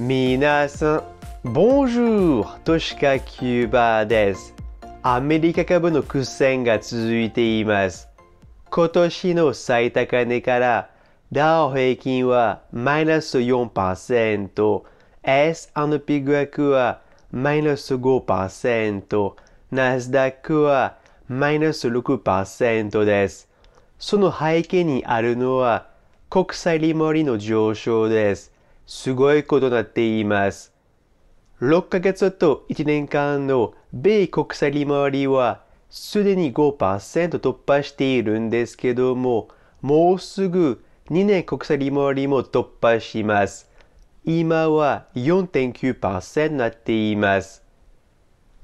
皆さん、Bonjour! トシカキューバーです。アメリカ株の苦戦が続いています。今年の最高値からダウ平均はマイナス4%、S&P 5ックはマイナス5%、ナスダックはマイナス6%です。その背景にあるのは国債利回りの上昇です。すごいことになっています。6ヶ月と1年間の米国債利回りはすでに5%突破しているんですけども、もうすぐ2年国債利回りも突破します。今は4.9%になっています。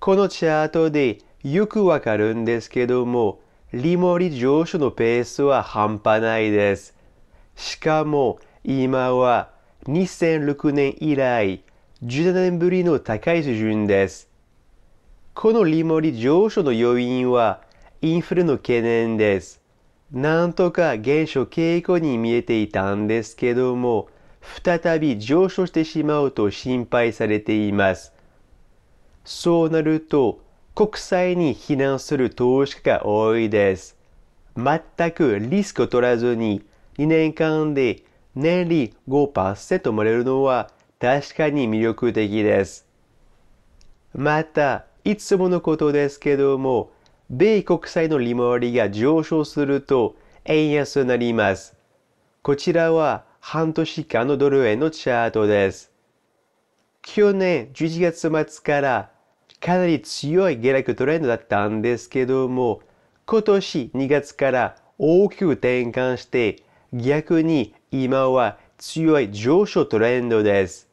このチャートでよくわかるんですけども、利回り上昇のペースは半端ないです。しかも今は2006年以来17年ぶりの高い水準です。この利モり上昇の要因はインフレの懸念です。なんとか減少傾向に見えていたんですけども、再び上昇してしまうと心配されています。そうなると、国債に避難する投資家が多いです。全くリスクを取らずに、2年間で年利5%もらえるのは確かに魅力的です。また、いつものことですけども、米国債の利回りが上昇すると円安となります。こちらは半年間のドル円のチャートです。去年11月末からかなり強い下落トレンドだったんですけども、今年2月から大きく転換して逆に今は強い上昇トレンドです。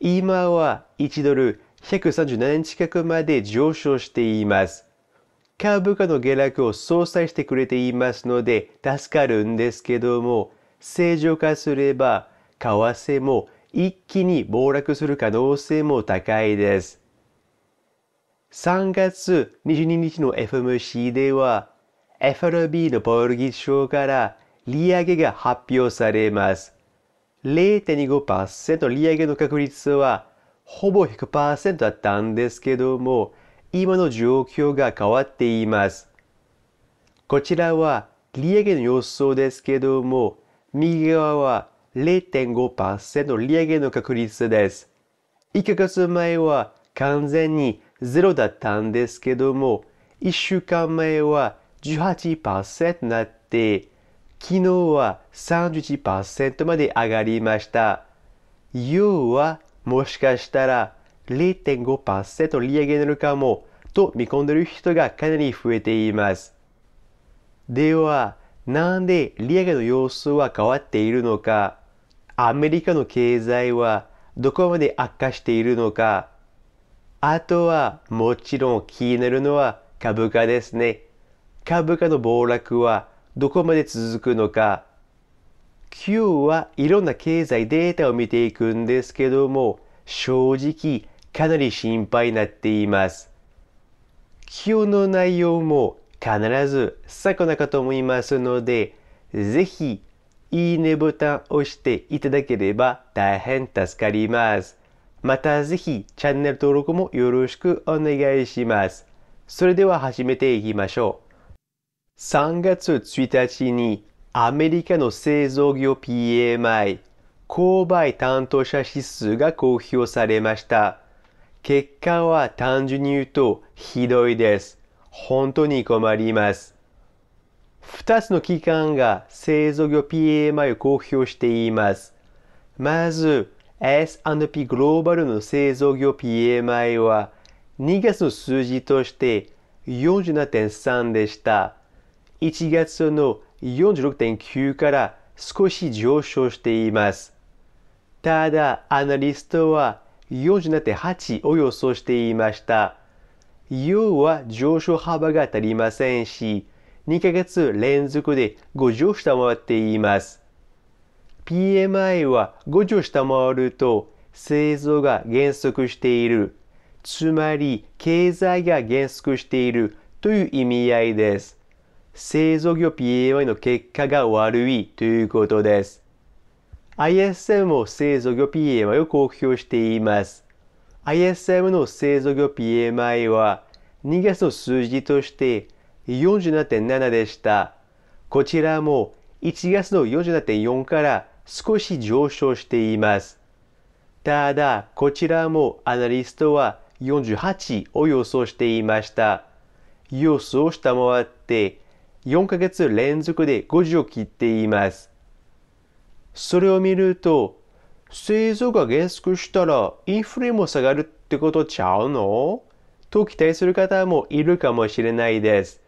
今は1ドル137円近くまで上昇しています。株価の下落を相殺してくれていますので助かるんですけども、正常化すれば為替も一気に暴落する可能性も高いです。3月22日の FMC では FRB のポール議長から利上げが発表されます。0.25%利上げの確率はほぼ100%だったんですけども、今の状況が変わっています。こちらは利上げの予想ですけども、右側は0.5%利上げの確率です。1ヶ月前は完全に0だったんですけども、1週間前は18%になって、昨日は31%まで上がりました。要はもしかしたら0.5%利上げになるかもと見込んでいる人がかなり増えています。では、なんで利上げの様子は変わっているのか、アメリカの経済はどこまで悪化しているのか、あとはもちろん気になるのは株価ですね。株価の暴落はどこまで続くのか Q はいろんな経済データを見ていくんですけども正直かなり心配になっています Q の内容も必ず最後なかと思いますのでぜひいいねボタンを押していただければ大変助かります。またぜひチャンネル登録もよろしくお願いします。それでは始めていきましょう。3月1日にアメリカの製造業 PMI 購買担当者指数が公表されました。結果は単純に言うとひどいです。本当に困ります。2つの機関が製造業 PMI を公表しています。まず S&P グローバルの製造業 PMI は2月の数字として47.3でした。1月の46.9から少し上昇しています。ただ、アナリストは47.8を予想していました。要は上昇幅が足りませんし、2ヶ月連続で5上下回っています。PMI は5上下回ると製造が減速している、つまり経済が減速しているという意味合いです。製造業 PAI の結果が悪いということです。ISM も製造業 PMI を公表しています。ISM の製造業 PMI は2月の数字として47.7でした。こちらも1月の47.4から少し上昇しています。ただ、こちらもアナリストは48を予想していました。予想を下回って4ヶ月連続で50を切っています。それを見ると、製造が減速したらインフレも下がるってことちゃうのと期待する方もいるかもしれないです。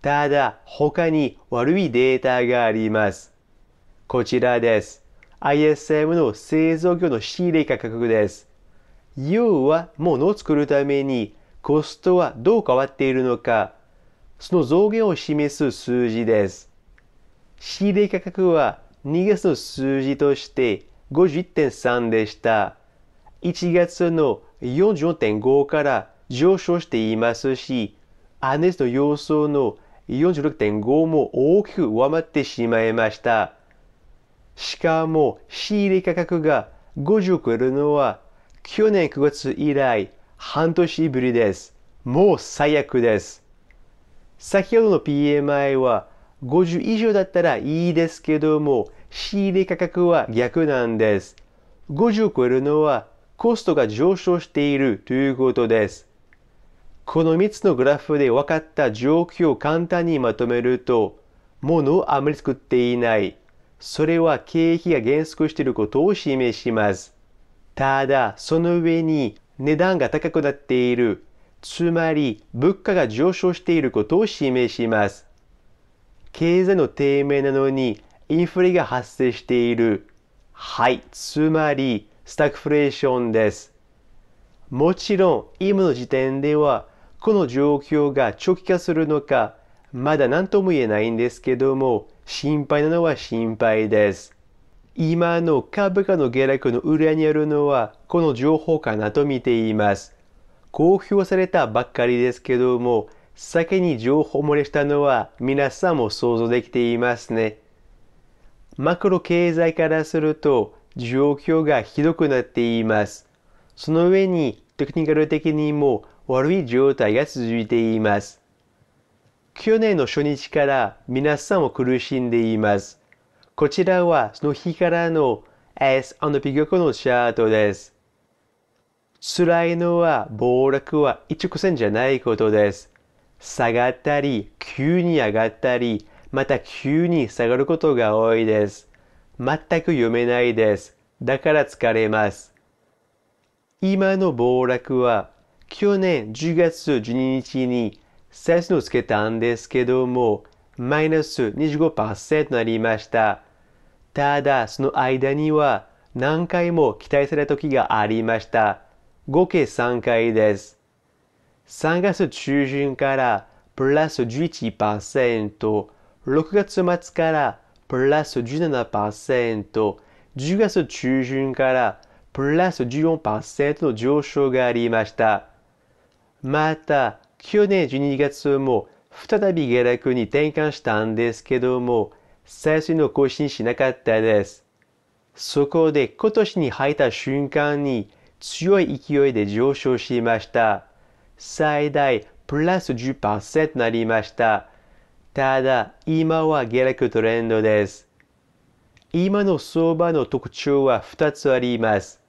ただ、他に悪いデータがあります。こちらです。ISM の製造業の仕入れ価格です。要は、物を作るためにコストはどう変わっているのか、その増減を示す数字です。仕入れ価格は2月の数字として5 1 3でした。1月の44.5から上昇していますし、アネスの予想の46.5も大きく上回ってしまいました。しかも仕入れ価格が50を超えるのは去年9月以来半年ぶりです。もう最悪です。先ほどの PMI は50以上だったらいいですけども、仕入れ価格は逆なんです。50を超えるのはコストが上昇しているということです。この3つのグラフで分かった状況を簡単にまとめると、物をあまり作っていない。それは経費が減速していることを示します。ただ、その上に値段が高くなっている。つまり物価が上昇していることを示します。経済の低迷なのにインフレが発生している。はい、つまりスタッフレーションです。もちろん今の時点ではこの状況が長期化するのかまだ何とも言えないんですけども心配なのは心配です。今の株価の下落の裏にあるのはこの情報かなと見ています。公表されたばっかりですけども、先に情報漏れしたのは皆さんも想像できていますね。マクロ経済からすると状況がひどくなっています。その上にテクニカル的にも悪い状態が続いています。去年の初日から皆さんも苦しんでいます。こちらはその日からの S&P 玉のチャートです。辛いのは暴落は一直線じゃないことです。下がったり、急に上がったり、また急に下がることが多いです。全く読めないです。だから疲れます。今の暴落は去年10月12日にセスのつけたんですけども、マイナス25%となりました。ただ、その間には何回も期待された時がありました。合計3回です。3月中旬からプラス11%、6月末からプラス17%、10月中旬からプラス14%の上昇がありました。また、去年12月も再び下落に転換したんですけども、最初の更新しなかったです。そこで今年に入った瞬間に強い勢いで上昇しました。最大プラス10%なりました。ただ、今は下落トレンドです。今の相場の特徴は2つあります。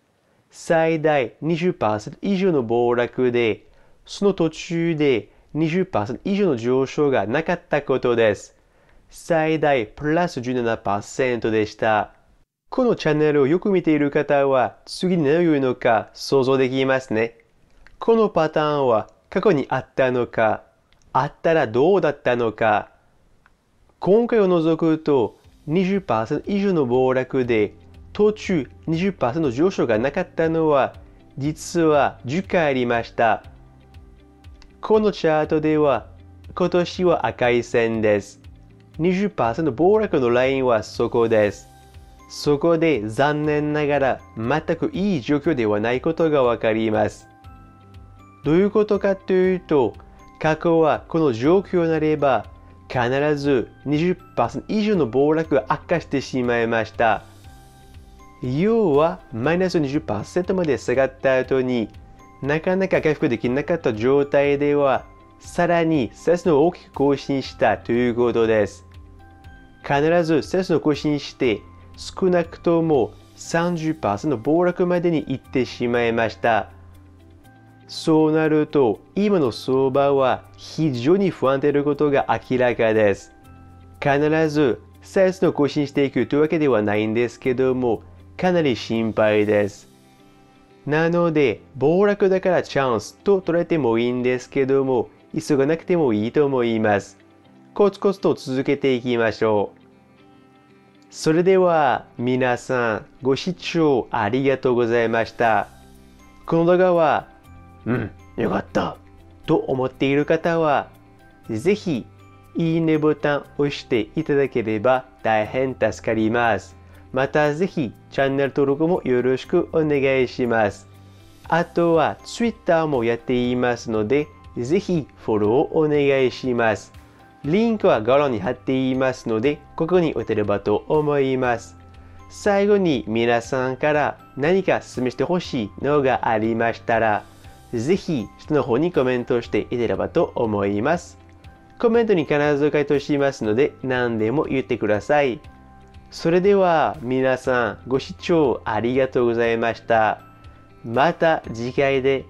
最大20%以上の暴落で、その途中で20%以上の上昇がなかったことです。最大プラス17%でした。このチャンネルをよく見ている方は次に何を言うのか想像できますね。このパターンは過去にあったのか、あったらどうだったのか。今回を除くと20%以上の暴落で途中20%上昇がなかったのは実は10回ありました。このチャートでは今年は赤い線です。20%暴落のラインはそこです。そこで残念ながら全くいい状況ではないことがわかります。どういうことかというと、過去はこの状況になれば必ず20%以上の暴落が悪化してしまいました。要はマイナス20%まで下がった後になかなか回復できなかった状態ではさらにセスの大きく更新したということです。必ずセスの更新して少なくとも30%暴落までに行ってしまいました。そうなると、今の相場は非常に不安定なことが明らかです。必ず、サイズの更新していくというわけではないんですけども、かなり心配です。なので、暴落だからチャンスと捉えてもいいんですけども、急がなくてもいいと思います。コツコツと続けていきましょう。それでは皆さんご視聴ありがとうございました。この動画は、うん、よかったと思っている方は、ぜひいいねボタンを押していただければ大変助かります。またぜひチャンネル登録もよろしくお願いします。あとは Twitter もやっていますので、ぜひフォローお願いします。リンクは画に貼っていますので、ここに打てればと思います。最後に皆さんから何か勧めしてほしいのがありましたら、ぜひ下の方にコメントしていければと思います。コメントに必ず回答しますので、何でも言ってください。それでは皆さんご視聴ありがとうございました。また次回で